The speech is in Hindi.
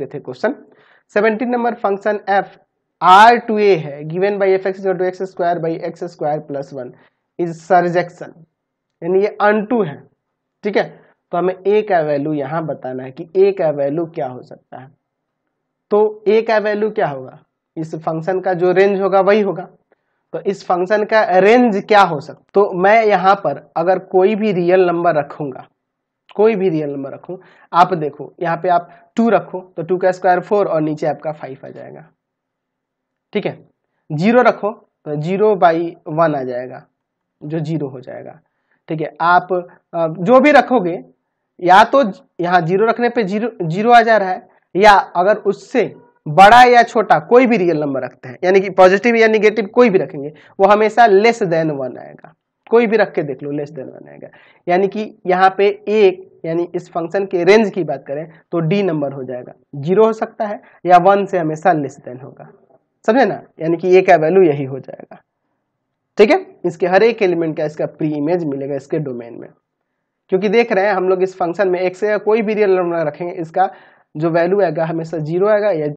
थे question 17 number function F R to A है given by F X to X square by X square plus one is surjection यानी ये अन टू है ठीक है तो हमें ए का वैल्यू यहां बताना है कि ए का वैल्यू क्या हो सकता है तो ए का वैल्यू क्या होगा इस फंक्शन का जो रेंज होगा वही होगा तो इस फंक्शन का रेंज क्या हो सकता तो मैं यहां पर अगर कोई भी रियल नंबर रखूंगा कोई भी रियल नंबर रखो आप देखो यहाँ पे आप टू रखो तो टू का स्क्वायर फोर और नीचे आपका फाइव आ जाएगा ठीक है जीरो रखो तो जीरो बाई वन आ जाएगा जो जीरो हो जाएगा ठीक है आप जो भी रखोगे या तो यहाँ जीरो रखने पे जीरो जीरो आ जा रहा है या अगर उससे बड़ा या छोटा कोई भी रियल नंबर रखते हैं यानी कि पॉजिटिव या निगेटिव कोई भी रखेंगे वो हमेशा लेस देन वन आएगा कोई भी रख के देख लो लेस देन वन आएगा यानी कि यहाँ पे एक यानी इस फंक्शन के रेंज की बात करें तो डी नंबर हो जाएगा जीरो हो सकता है या वन से हमेशा लेस देन होगा समझे ना यानी कि ए का वैल्यू यही हो जाएगा ठीक है इसके हर एक एलिमेंट का इसका प्री इमेज मिलेगा इसके डोमेन में क्योंकि देख रहे हैं हम लोग इस फंक्शन में एक से कोई भी रियल नंबर रखेंगे इसका जो वैल्यू आएगा हमेशा जीरो आएगा या